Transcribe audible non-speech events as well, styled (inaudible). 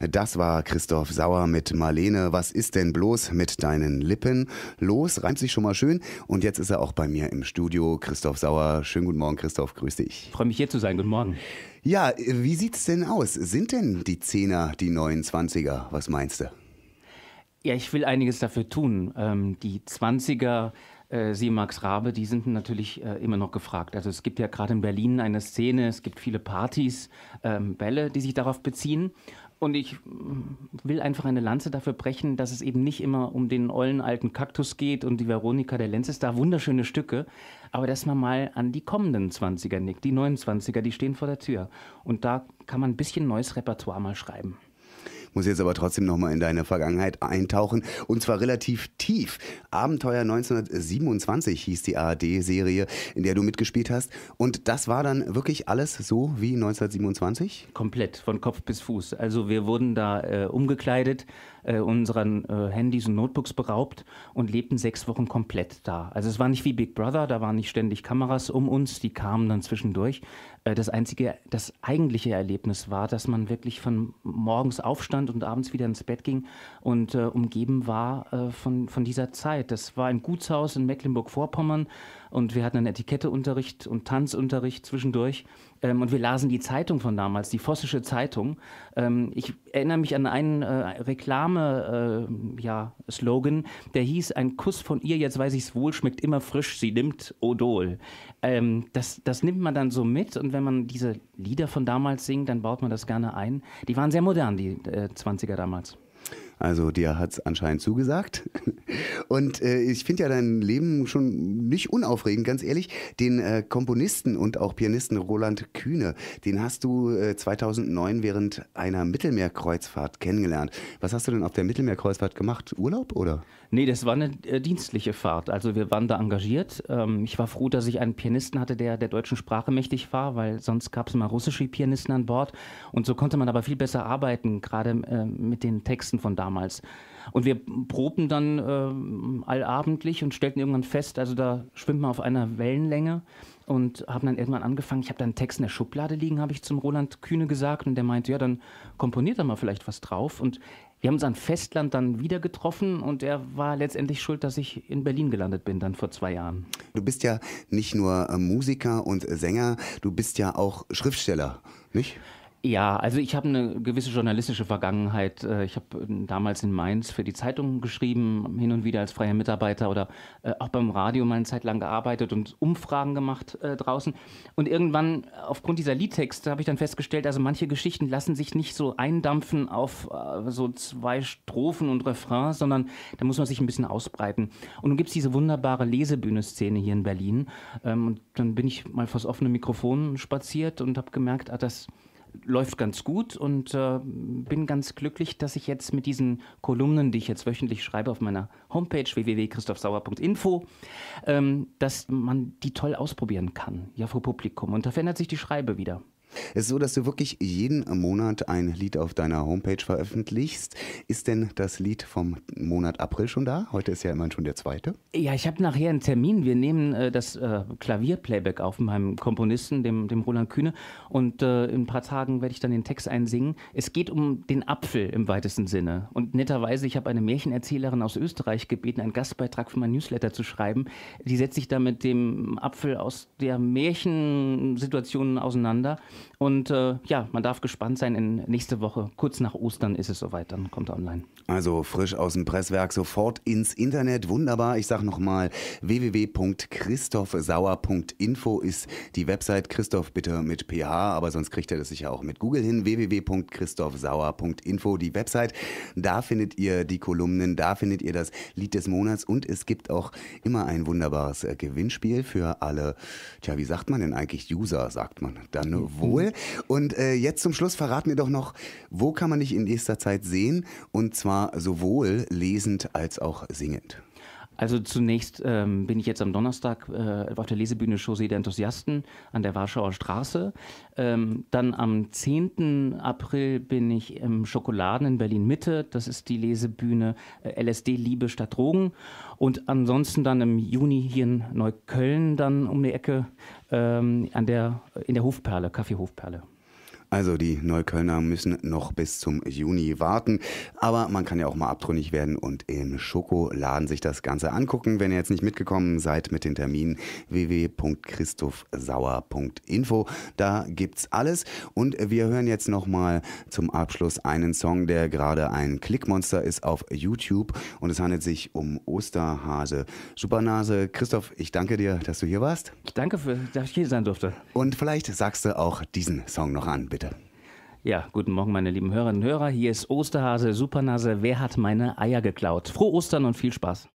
Das war Christoph Sauer mit Marlene. Was ist denn bloß mit deinen Lippen? Los, reimt sich schon mal schön. Und jetzt ist er auch bei mir im Studio. Christoph Sauer. Schönen guten Morgen, Christoph. Grüß dich. Ich Freue mich hier zu sein. Guten Morgen. Ja, wie sieht's denn aus? Sind denn die Zehner die neuen Zwanziger? Was meinst du? Ja, ich will einiges dafür tun. Ähm, die Zwanziger äh, Sie, Max Rabe, die sind natürlich äh, immer noch gefragt. Also es gibt ja gerade in Berlin eine Szene, es gibt viele Partys, ähm, Bälle, die sich darauf beziehen. Und ich äh, will einfach eine Lanze dafür brechen, dass es eben nicht immer um den ollen alten Kaktus geht und die Veronika der Lenz ist da wunderschöne Stücke, aber dass man mal an die kommenden 20er nickt, die 29er, die stehen vor der Tür. Und da kann man ein bisschen neues Repertoire mal schreiben muss jetzt aber trotzdem nochmal in deine Vergangenheit eintauchen und zwar relativ tief. Abenteuer 1927 hieß die ARD-Serie, in der du mitgespielt hast und das war dann wirklich alles so wie 1927? Komplett, von Kopf bis Fuß. Also wir wurden da äh, umgekleidet äh, unseren äh, Handys und Notebooks beraubt und lebten sechs Wochen komplett da. Also es war nicht wie Big Brother, da waren nicht ständig Kameras um uns, die kamen dann zwischendurch. Äh, das einzige, das eigentliche Erlebnis war, dass man wirklich von morgens aufstand und abends wieder ins Bett ging und äh, umgeben war äh, von, von dieser Zeit. Das war im Gutshaus in Mecklenburg-Vorpommern und wir hatten einen Etiketteunterricht und Tanzunterricht zwischendurch ähm, und wir lasen die Zeitung von damals, die Vossische Zeitung. Ähm, ich erinnere mich an einen äh, Reklame-Slogan, äh, ja, der hieß, ein Kuss von ihr, jetzt weiß ich es wohl, schmeckt immer frisch, sie nimmt Odol. Ähm, das, das nimmt man dann so mit und wenn man diese Lieder von damals singt, dann baut man das gerne ein. Die waren sehr modern, die äh, 20er damals. Also dir hat es anscheinend zugesagt. (laughs) Und äh, ich finde ja dein Leben schon nicht unaufregend, ganz ehrlich. Den äh, Komponisten und auch Pianisten Roland Kühne, den hast du äh, 2009 während einer Mittelmeerkreuzfahrt kennengelernt. Was hast du denn auf der Mittelmeerkreuzfahrt gemacht? Urlaub oder? Nee, das war eine äh, dienstliche Fahrt. Also wir waren da engagiert. Ähm, ich war froh, dass ich einen Pianisten hatte, der der deutschen Sprache mächtig war, weil sonst gab es immer russische Pianisten an Bord. Und so konnte man aber viel besser arbeiten, gerade ähm, mit den Texten von damals damals. Und wir probten dann äh, allabendlich und stellten irgendwann fest, also da schwimmt man auf einer Wellenlänge und haben dann irgendwann angefangen. Ich habe da einen Text in der Schublade liegen, habe ich zum Roland Kühne gesagt und der meinte, ja, dann komponiert er mal vielleicht was drauf. Und wir haben uns an Festland dann wieder getroffen und er war letztendlich schuld, dass ich in Berlin gelandet bin, dann vor zwei Jahren. Du bist ja nicht nur äh, Musiker und Sänger, du bist ja auch Schriftsteller, nicht? Ja, also ich habe eine gewisse journalistische Vergangenheit. Äh, ich habe äh, damals in Mainz für die Zeitung geschrieben, hin und wieder als freier Mitarbeiter oder äh, auch beim Radio mal eine Zeit lang gearbeitet und Umfragen gemacht äh, draußen. Und irgendwann, aufgrund dieser Liedtexte, habe ich dann festgestellt, also manche Geschichten lassen sich nicht so eindampfen auf äh, so zwei Strophen und Refrain, sondern da muss man sich ein bisschen ausbreiten. Und nun gibt es diese wunderbare Lesebühne-Szene hier in Berlin. Ähm, und dann bin ich mal vors offene Mikrofon spaziert und habe gemerkt, ah, das läuft ganz gut und äh, bin ganz glücklich, dass ich jetzt mit diesen Kolumnen, die ich jetzt wöchentlich schreibe auf meiner Homepage www.christophsauer.info, ähm, dass man die toll ausprobieren kann, ja, vor Publikum. Und da verändert sich die Schreibe wieder. Es ist so, dass du wirklich jeden Monat ein Lied auf deiner Homepage veröffentlichst. Ist denn das Lied vom Monat April schon da? Heute ist ja immerhin schon der zweite. Ja, ich habe nachher einen Termin. Wir nehmen äh, das äh, Klavierplayback auf meinem Komponisten, dem, dem Roland Kühne. Und äh, in ein paar Tagen werde ich dann den Text einsingen. Es geht um den Apfel im weitesten Sinne. Und netterweise, ich habe eine Märchenerzählerin aus Österreich gebeten, einen Gastbeitrag für mein Newsletter zu schreiben. Die setzt sich da mit dem Apfel aus der Märchensituation auseinander. Und äh, ja, man darf gespannt sein. In nächste Woche, kurz nach Ostern, ist es soweit. Dann kommt er online. Also frisch aus dem Presswerk, sofort ins Internet. Wunderbar. Ich sage nochmal: www.christophsauer.info ist die Website. Christoph bitte mit PH, aber sonst kriegt er das sicher auch mit Google hin. www.christophsauer.info, die Website. Da findet ihr die Kolumnen, da findet ihr das Lied des Monats und es gibt auch immer ein wunderbares äh, Gewinnspiel für alle, tja, wie sagt man denn eigentlich? User, sagt man. Dann wohl. Raoul. Und äh, jetzt zum Schluss verraten wir doch noch, wo kann man dich in nächster Zeit sehen? Und zwar sowohl lesend als auch singend. Also zunächst ähm, bin ich jetzt am Donnerstag äh, auf der Lesebühne Chaussee der Enthusiasten an der Warschauer Straße. Ähm, dann am 10. April bin ich im Schokoladen in Berlin Mitte. Das ist die Lesebühne äh, LSD Liebe statt Drogen. Und ansonsten dann im Juni hier in Neukölln dann um die Ecke ähm, an der, in der Hofperle, Kaffee Hofperle. Also die Neuköllner müssen noch bis zum Juni warten. Aber man kann ja auch mal abtrünnig werden und im Schokoladen sich das Ganze angucken. Wenn ihr jetzt nicht mitgekommen seid mit den Terminen, www.christophsauer.info. Da gibt's alles. Und wir hören jetzt nochmal zum Abschluss einen Song, der gerade ein Klickmonster ist auf YouTube. Und es handelt sich um Osterhase. Supernase, Christoph, ich danke dir, dass du hier warst. Ich danke, für, dass ich hier sein durfte. Und vielleicht sagst du auch diesen Song noch an. Bitte bitte. Ja, guten Morgen, meine lieben Hörerinnen und Hörer. Hier ist Osterhase, Supernase. Wer hat meine Eier geklaut? Frohe Ostern und viel Spaß.